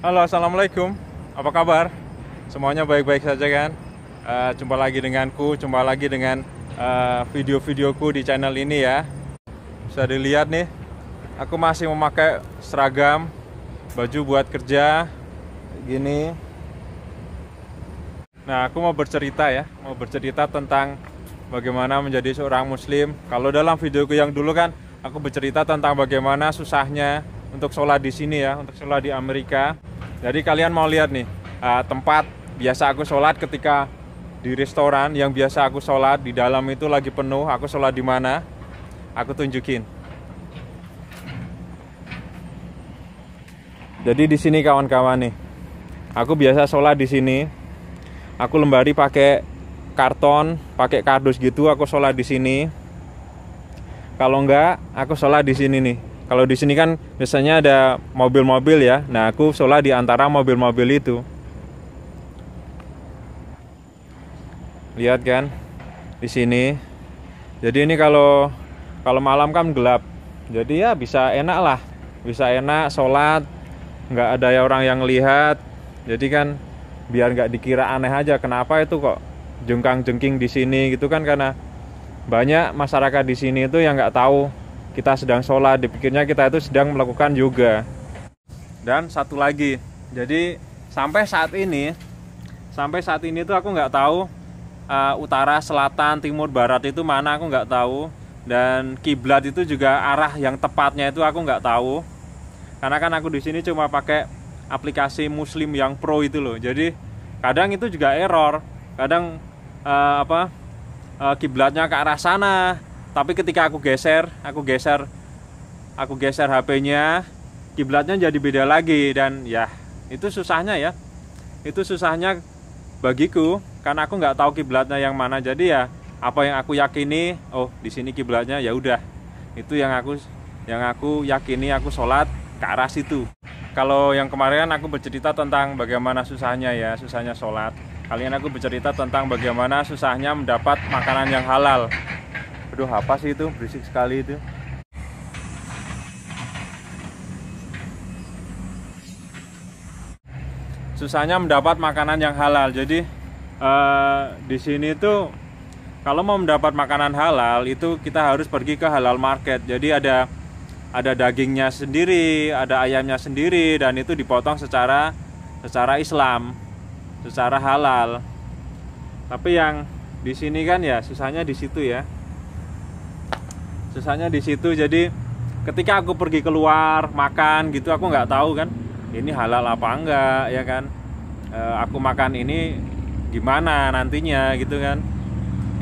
Halo, assalamualaikum. Apa kabar? Semuanya baik-baik saja kan? Uh, jumpa lagi denganku, jumpa lagi dengan uh, video-videoku di channel ini ya. Bisa dilihat nih, aku masih memakai seragam, baju buat kerja, gini. Nah, aku mau bercerita ya, mau bercerita tentang bagaimana menjadi seorang muslim. Kalau dalam videoku yang dulu kan, aku bercerita tentang bagaimana susahnya untuk sholat di sini ya, untuk sholat di Amerika. Jadi kalian mau lihat nih uh, tempat biasa aku sholat ketika di restoran yang biasa aku sholat di dalam itu lagi penuh. Aku sholat di mana? Aku tunjukin. Jadi di sini kawan-kawan nih. Aku biasa sholat di sini. Aku lembari pakai karton, pakai kardus gitu. Aku sholat di sini. Kalau enggak, aku sholat di sini nih. Kalau di sini kan biasanya ada mobil-mobil ya. Nah, aku sholat di antara mobil-mobil itu. Lihat kan? Di sini. Jadi ini kalau kalau malam kan gelap. Jadi ya bisa enak lah. Bisa enak sholat. Nggak ada ya orang yang lihat. Jadi kan biar nggak dikira aneh aja kenapa itu kok jengkang jengking di sini gitu kan karena banyak masyarakat di sini itu yang nggak tahu kita sedang sholat dipikirnya kita itu sedang melakukan yoga dan satu lagi jadi sampai saat ini sampai saat ini tuh aku nggak tahu uh, utara selatan timur barat itu mana aku nggak tahu dan kiblat itu juga arah yang tepatnya itu aku nggak tahu karena kan aku di sini cuma pakai aplikasi muslim yang pro itu loh jadi kadang itu juga error kadang uh, apa uh, kiblatnya ke arah sana tapi ketika aku geser aku geser aku geser HP-nya kiblatnya jadi beda lagi dan ya itu susahnya ya itu susahnya bagiku karena aku nggak tahu kiblatnya yang mana jadi ya apa yang aku yakini oh di sini kiblatnya ya udah itu yang aku yang aku yakini aku sholat ke arah situ kalau yang kemarin aku bercerita tentang bagaimana susahnya ya susahnya sholat kalian aku bercerita tentang bagaimana susahnya mendapat makanan yang halal Aduh apa sih itu berisik sekali itu. Susahnya mendapat makanan yang halal. Jadi eh, di sini tuh kalau mau mendapat makanan halal itu kita harus pergi ke halal market. Jadi ada ada dagingnya sendiri, ada ayamnya sendiri dan itu dipotong secara secara Islam, secara halal. Tapi yang di sini kan ya susahnya di situ ya susahnya di situ jadi ketika aku pergi keluar makan gitu aku nggak tahu kan ini halal apa enggak ya kan e, aku makan ini gimana nantinya gitu kan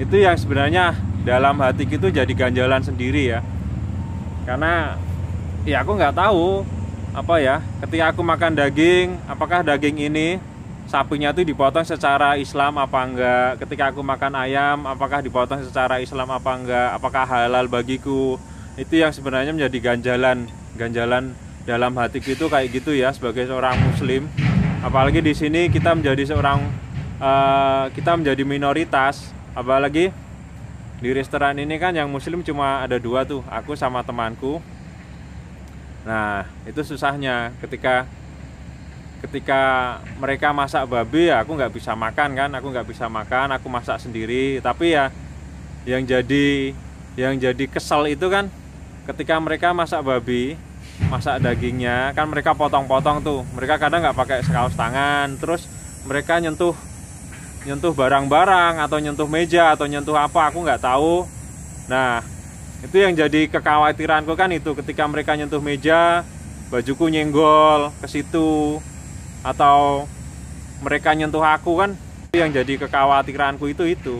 itu yang sebenarnya dalam hati itu jadi ganjalan sendiri ya karena ya aku nggak tahu apa ya ketika aku makan daging apakah daging ini sapinya itu dipotong secara Islam apa enggak ketika aku makan ayam apakah dipotong secara Islam apa enggak apakah halal bagiku itu yang sebenarnya menjadi ganjalan ganjalan dalam hatiku itu kayak gitu ya sebagai seorang muslim apalagi di sini kita menjadi seorang uh, kita menjadi minoritas apalagi di restoran ini kan yang muslim cuma ada dua tuh aku sama temanku nah itu susahnya ketika ketika mereka masak babi ya aku nggak bisa makan kan aku nggak bisa makan aku masak sendiri tapi ya yang jadi yang jadi kesel itu kan ketika mereka masak babi masak dagingnya kan mereka potong-potong tuh mereka kadang nggak pakai sekaus tangan terus mereka nyentuh nyentuh barang-barang atau nyentuh meja atau nyentuh apa aku nggak tahu nah itu yang jadi kekhawatiranku kan itu ketika mereka nyentuh meja bajuku nyenggol ke situ atau mereka nyentuh aku kan yang jadi kekhawatiranku itu itu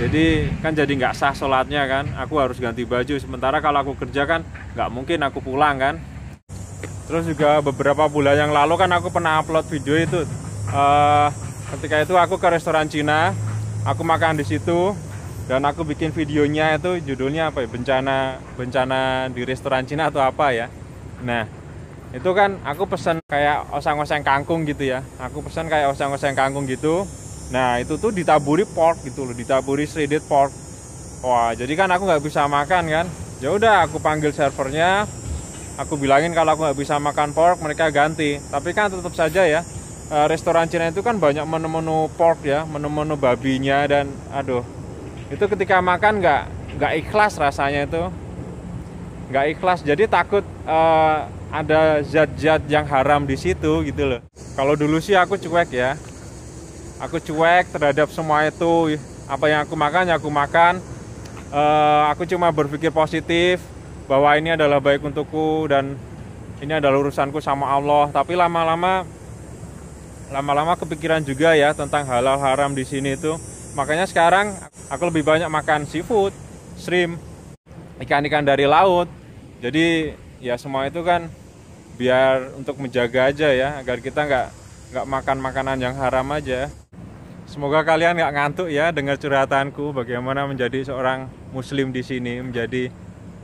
jadi kan jadi nggak sah sholatnya kan aku harus ganti baju sementara kalau aku kerja kan nggak mungkin aku pulang kan terus juga beberapa bulan yang lalu kan aku pernah upload video itu uh, ketika itu aku ke restoran Cina aku makan di situ dan aku bikin videonya itu judulnya apa ya bencana bencana di restoran Cina atau apa ya nah itu kan aku pesan kayak oseng-oseng kangkung gitu ya aku pesan kayak oseng-oseng kangkung gitu nah itu tuh ditaburi pork gitu loh ditaburi shredded pork wah jadi kan aku nggak bisa makan kan ya udah aku panggil servernya aku bilangin kalau aku nggak bisa makan pork mereka ganti tapi kan tetap saja ya eh, restoran Cina itu kan banyak menu-menu pork ya menu-menu babinya dan aduh itu ketika makan nggak nggak ikhlas rasanya itu nggak ikhlas jadi takut uh, ada zat-zat yang haram di situ gitu loh kalau dulu sih aku cuek ya aku cuek terhadap semua itu apa yang aku makan ya aku makan uh, aku cuma berpikir positif bahwa ini adalah baik untukku dan ini adalah urusanku sama Allah tapi lama-lama lama-lama kepikiran juga ya tentang halal haram di sini itu makanya sekarang aku lebih banyak makan seafood shrimp ikan-ikan dari laut jadi ya semua itu kan biar untuk menjaga aja ya agar kita nggak nggak makan makanan yang haram aja semoga kalian nggak ngantuk ya dengar curhatanku bagaimana menjadi seorang muslim di sini menjadi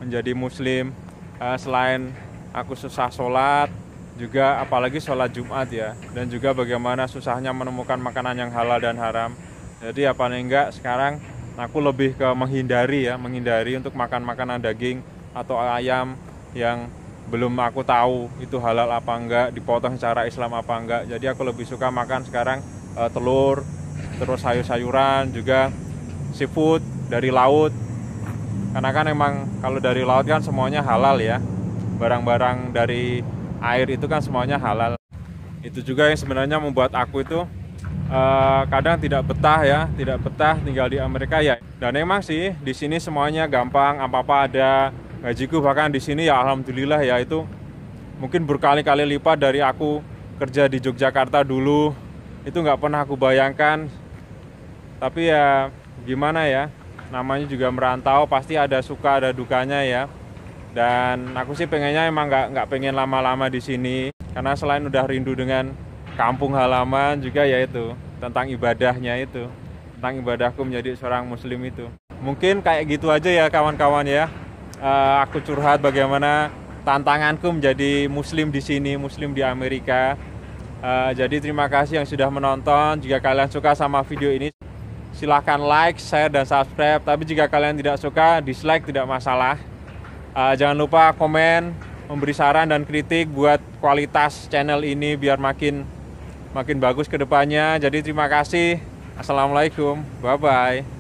menjadi muslim eh, selain aku susah sholat juga apalagi sholat Jumat ya dan juga bagaimana susahnya menemukan makanan yang halal dan haram jadi apa ya enggak sekarang aku lebih ke menghindari ya menghindari untuk makan makanan daging atau ayam yang belum aku tahu itu halal apa enggak, dipotong secara Islam apa enggak. Jadi aku lebih suka makan sekarang e, telur, terus sayur-sayuran juga seafood dari laut. Karena kan emang kalau dari laut kan semuanya halal ya. Barang-barang dari air itu kan semuanya halal. Itu juga yang sebenarnya membuat aku itu Uh, kadang tidak betah ya, tidak betah tinggal di Amerika ya. Dan emang sih di sini semuanya gampang, apa-apa ada, gajiku bahkan di sini ya alhamdulillah ya itu mungkin berkali-kali lipat dari aku kerja di Yogyakarta dulu itu nggak pernah aku bayangkan tapi ya gimana ya namanya juga merantau pasti ada suka ada dukanya ya dan aku sih pengennya emang nggak nggak pengen lama-lama di sini karena selain udah rindu dengan kampung halaman juga ya itu tentang ibadahnya itu tentang ibadahku menjadi seorang muslim itu mungkin kayak gitu aja ya kawan-kawan ya uh, aku curhat bagaimana tantanganku menjadi muslim di sini, muslim di Amerika. Uh, jadi terima kasih yang sudah menonton. Jika kalian suka sama video ini, silahkan like, share, dan subscribe. Tapi jika kalian tidak suka, dislike tidak masalah. Uh, jangan lupa komen, memberi saran dan kritik buat kualitas channel ini biar makin makin bagus ke depannya. Jadi terima kasih. Assalamualaikum. Bye bye.